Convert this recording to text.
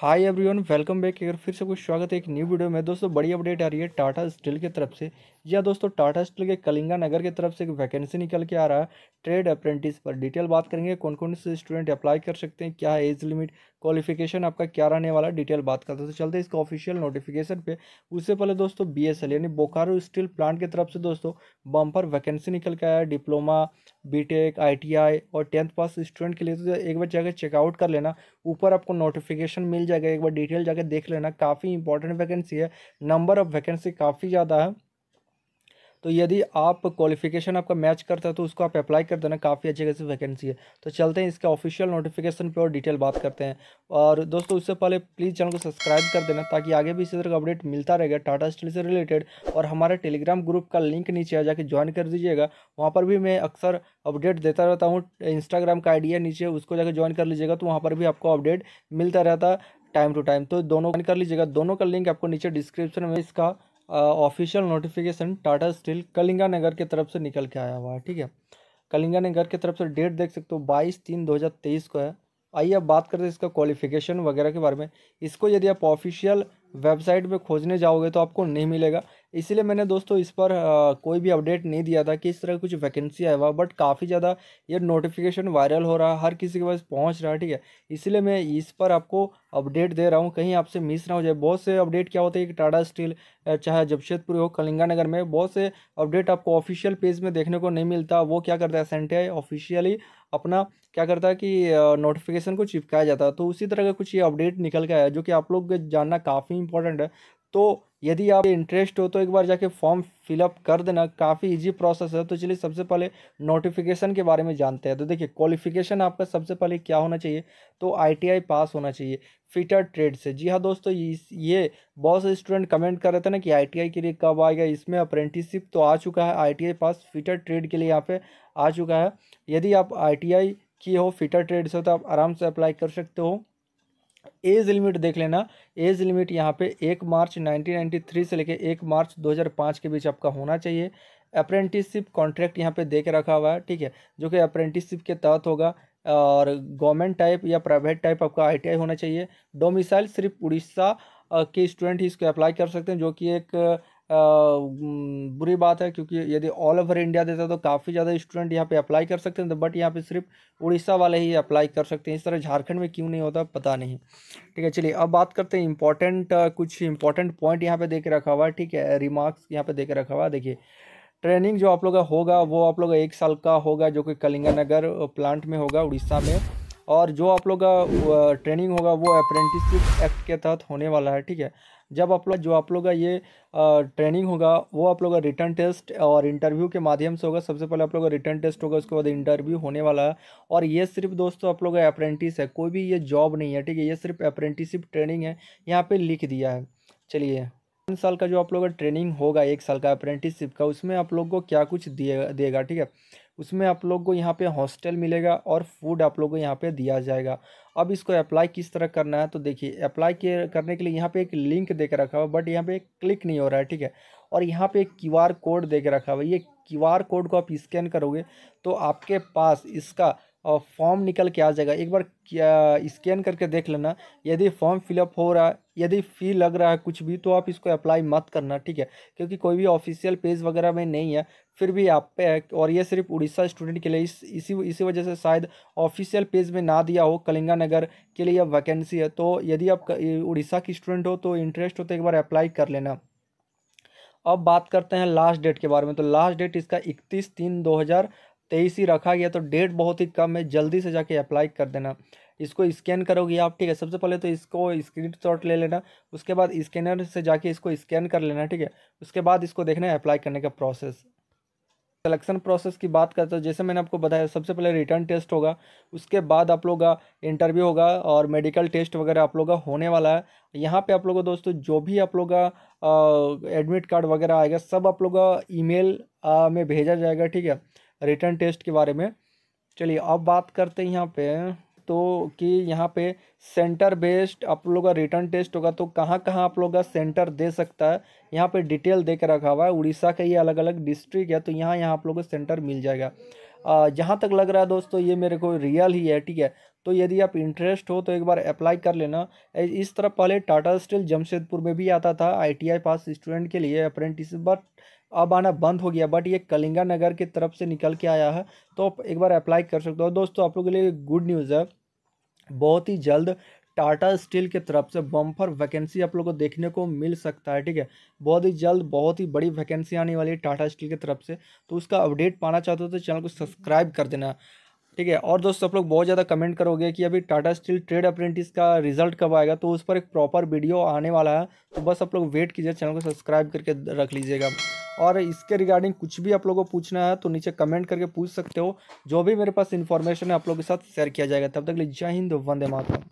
hi everyone welcome back अगर फिर से कुछ स्वागत है एक न्यू वीडियो में दोस्तों बड़ी अपडेट आ रही है टाटा स्टील की तरफ से या दोस्तों टाटा स्टील के कलिंगा नगर की तरफ से एक वैकेंसी निकल के आ रहा है ट्रेड अप्रेंटिस पर डिटेल बात करेंगे कौन कौन से स्टूडेंट अप्लाई कर सकते हैं क्या है एज लिमिट क्वालिफिकेशन आपका क्या रहने वाला डिटेल बात करते हैं तो चलते इसका ऑफिशियल नोटिफिकेशन पे उससे पहले दोस्तों बी e, यानी बोकारो स्टील प्लांट की तरफ से दोस्तों बम्पर वैकेंसी निकल के आया डिप्लोमा बीटेक आईटीआई और टेंथ पास स्टूडेंट के लिए तो एक बार जाकर चेकआउट कर लेना ऊपर आपको नोटिफिकेशन मिल जाएगा एक बार डिटेल जाकर देख लेना काफ़ी इंपॉर्टेंट वैकेंसी है नंबर ऑफ वैकेंसी काफ़ी ज़्यादा है तो यदि आप क्वालिफिकेशन आपका मैच करता है तो उसको आप अप्लाई कर देना काफ़ी अच्छी खासी वैकेंसी है तो चलते हैं इसके ऑफिशियल नोटिफिकेशन पर और डिटेल बात करते हैं और दोस्तों उससे पहले प्लीज़ चैनल को सब्सक्राइब कर देना ताकि आगे भी इसी तरह का अपडेट मिलता रहेगा टाटा स्टील से रिलेटेड और हमारे टेलीग्राम ग्रुप का लिंक नीचे आ जाकर ज्वाइन कर दीजिएगा वहाँ पर भी मैं अक्सर अपडेट देता रहता हूँ इंस्टाग्राम का आइडिया नीचे उसको जाकर ज्वाइन कर लीजिएगा तो वहाँ पर भी आपको अपडेट मिलता रहता टाइम टू टाइम तो दोनों कर लीजिएगा दोनों का लिंक आपको नीचे डिस्क्रिप्शन में इसका official notification Tata steel Kalinganagar की तरफ से निकल के आया हुआ है ठीक है कलिंगा नगर की तरफ से डेट देख सकते हो बाईस तीन दो हज़ार तेईस को है आइए अब बात करते हैं इसका क्वालिफिकेशन वगैरह के बारे में इसको यदि आप ऑफिशियल वेबसाइट पे खोजने जाओगे तो आपको नहीं मिलेगा इसलिए मैंने दोस्तों इस पर आ, कोई भी अपडेट नहीं दिया था कि इस तरह कुछ वैकेंसी आया हुआ बट काफ़ी ज़्यादा ये नोटिफिकेशन वायरल हो रहा है हर किसी के पास पहुंच रहा है ठीक है इसलिए मैं इस पर आपको अपडेट दे रहा हूँ कहीं आपसे मिस ना हो जाए बहुत से अपडेट क्या होते हैं कि टाटा स्टील चाहे जमशेदपुर हो कलिंगानगर में बहुत से अपडेट आपको ऑफिशियल पेज में देखने को नहीं मिलता वो क्या करता है सेंटे ऑफिशियली अपना क्या करता है कि नोटिफिकेशन को चिपकाया जाता है तो उसी तरह का कुछ ये अपडेट निकल गया है जो कि आप लोग जानना काफ़ी इंपॉर्टेंट है तो यदि आप इंटरेस्ट हो तो एक बार जाके फॉर्म फिलअप कर देना काफ़ी इजी प्रोसेस है तो चलिए सबसे पहले नोटिफिकेशन के बारे में जानते हैं तो देखिए क्वालिफिकेशन आपका सबसे पहले क्या होना चाहिए तो आईटीआई पास होना चाहिए फिटर ट्रेड से जी हाँ दोस्तों ये बहुत से स्टूडेंट कमेंट कर रहे थे ना कि आईटीआई के लिए कब आएगा इसमें अप्रेंटिसशिप तो आ चुका है आई पास फिटर ट्रेड के लिए यहाँ पे आ चुका है यदि आप आई की हो फिटर ट्रेड से हो तो आप आराम से अप्लाई कर सकते हो एज लिमिट देख लेना एज लिमिट यहाँ पे एक मार्च 1993 से लेके एक मार्च 2005 के बीच आपका होना चाहिए अप्रेंटिसशिप कॉन्ट्रैक्ट यहाँ पे दे के रखा हुआ है ठीक है जो कि अप्रेंटिसशिप के तहत होगा और गवर्नमेंट टाइप या प्राइवेट टाइप आपका आईटीआई होना चाहिए डोमिसाइल सिर्फ उड़ीसा के स्टूडेंट ही इसको अप्लाई कर सकते हैं जो कि एक बुरी बात है क्योंकि यदि ऑल ओवर इंडिया देता है तो काफ़ी ज़्यादा स्टूडेंट यहाँ पे अप्लाई कर सकते हैं बट यहाँ पे सिर्फ उड़ीसा वाले ही अप्लाई कर सकते हैं इस तरह झारखंड में क्यों नहीं होता पता नहीं ठीक है चलिए अब बात करते हैं इंपॉर्टेंट कुछ इंपॉर्टेंट पॉइंट यहाँ पे दे के रखा हुआ है ठीक है रिमार्क्स यहाँ पर दे के रखा हुआ है देखिए ट्रेनिंग जो आप लोग का होगा वो आप लोग एक साल का होगा जो कि कलिंगानगर प्लांट में होगा उड़ीसा में और जो आप लोग का ट्रेनिंग होगा वो अप्रेंटिसशिप एक्ट के तहत होने वाला है ठीक है जब आप लोग जो आप लोग का ये ट्रेनिंग होगा वो आप लोग का रिटर्न टेस्ट और इंटरव्यू के माध्यम से होगा सबसे पहले आप लोग का रिटर्न टेस्ट होगा उसके बाद इंटरव्यू होने वाला है और ये सिर्फ दोस्तों आप लोग का अप्रेंटिस है कोई भी ये जॉब नहीं है ठीक है ये सिर्फ अप्रेंटिसिप ट्रेनिंग है यहाँ पर लिख दिया है चलिए तीन साल का जो आप लोग का ट्रेनिंग होगा एक साल का अप्रेंटिसशिप का उसमें आप लोग को क्या कुछ दिएगा देगा ठीक है उसमें आप लोग को यहाँ पे हॉस्टल मिलेगा और फूड आप लोग को यहाँ पे दिया जाएगा अब इसको अप्लाई किस तरह करना है तो देखिए अप्लाई करने के लिए यहाँ पे एक लिंक दे के रखा हुआ बट यहाँ पे क्लिक नहीं हो रहा है ठीक है और यहाँ पे एक क्यू कोड दे के रखा हुआ ये क्यू कोड को आप स्कैन करोगे तो आपके पास इसका फॉर्म निकल के आ जाएगा एक बार स्कैन करके देख लेना यदि फॉर्म फिलअप हो रहा है यदि फ़ी लग रहा है कुछ भी तो आप इसको अप्लाई मत करना ठीक है क्योंकि कोई भी ऑफिशियल पेज वगैरह में नहीं है फिर भी आप पे है और ये सिर्फ उड़ीसा स्टूडेंट के लिए इस इसी इसी वजह से शायद ऑफिशियल पेज में ना दिया हो कलिंगा नगर के लिए वैकेंसी है तो यदि आप उड़ीसा की स्टूडेंट हो तो इंटरेस्ट हो तो एक बार अप्लाई कर लेना अब बात करते हैं लास्ट डेट के बारे में तो लास्ट डेट इसका इकतीस तीन दो हज़ार तेईस ही रखा गया तो डेट बहुत ही कम है जल्दी से जाके अप्लाई कर देना इसको स्कैन करोगे आप ठीक है सबसे पहले तो इसको स्क्रीन शॉट ले लेना उसके बाद स्कैनर से जाके इसको स्कैन कर लेना ठीक है उसके बाद इसको देखना अप्लाई करने का प्रोसेस सलेक्शन प्रोसेस की बात करते हैं जैसे मैंने आपको बताया सबसे पहले रिटर्न टेस्ट होगा उसके बाद आप लोग का इंटरव्यू होगा और मेडिकल टेस्ट वगैरह आप लोग का होने वाला है यहाँ पे आप लोगों दोस्तों जो भी आप लोग का एडमिट कार्ड वगैरह आएगा सब आप लोग का ईमेल में भेजा जाएगा ठीक है रिटर्न टेस्ट के बारे में चलिए अब बात करते हैं यहाँ पे तो कि यहाँ पे सेंटर बेस्ड आप लोग का रिटर्न टेस्ट होगा तो कहाँ कहाँ आप लोग का सेंटर दे सकता है यहाँ पे डिटेल दे के रखा हुआ है उड़ीसा का ये अलग अलग डिस्ट्रिक्ट है तो यहाँ यहाँ आप लोग को सेंटर मिल जाएगा जहाँ तक लग रहा है दोस्तों ये मेरे को रियल ही है ठीक है तो यदि आप इंटरेस्ट हो तो एक बार अप्लाई कर लेना इस तरह पहले टाटा स्टील जमशेदपुर में भी आता था आईटीआई पास स्टूडेंट के लिए अप्रेंटिस बट अब आना बंद हो गया बट ये कलिंगा नगर की तरफ से निकल के आया है तो आप एक बार अप्लाई कर सकते हो दोस्तों आप लोग के लिए गुड न्यूज़ है बहुत ही जल्द टाटा स्टील के तरफ से बम्पर वैकेंसी आप लोग को देखने को मिल सकता है ठीक है बहुत ही जल्द बहुत ही बड़ी वैकेंसी आने वाली है टाटा स्टील की तरफ से तो उसका अपडेट पाना चाहते हो तो चैनल को सब्सक्राइब कर देना ठीक है और दोस्तों आप लोग बहुत ज़्यादा कमेंट करोगे कि अभी टाटा स्टील ट्रेड अप्रेंटिस का रिजल्ट कब आएगा तो उस पर एक प्रॉपर वीडियो आने वाला है तो बस आप लोग वेट कीजिए चैनल को सब्सक्राइब करके रख लीजिएगा और इसके रिगार्डिंग कुछ भी आप लोगों को पूछना है तो नीचे कमेंट करके पूछ सकते हो जो भी मेरे पास इन्फॉर्मेशन है आप लोगों के साथ शेयर किया जाएगा तब तक लिए जय हिंद वंदे माता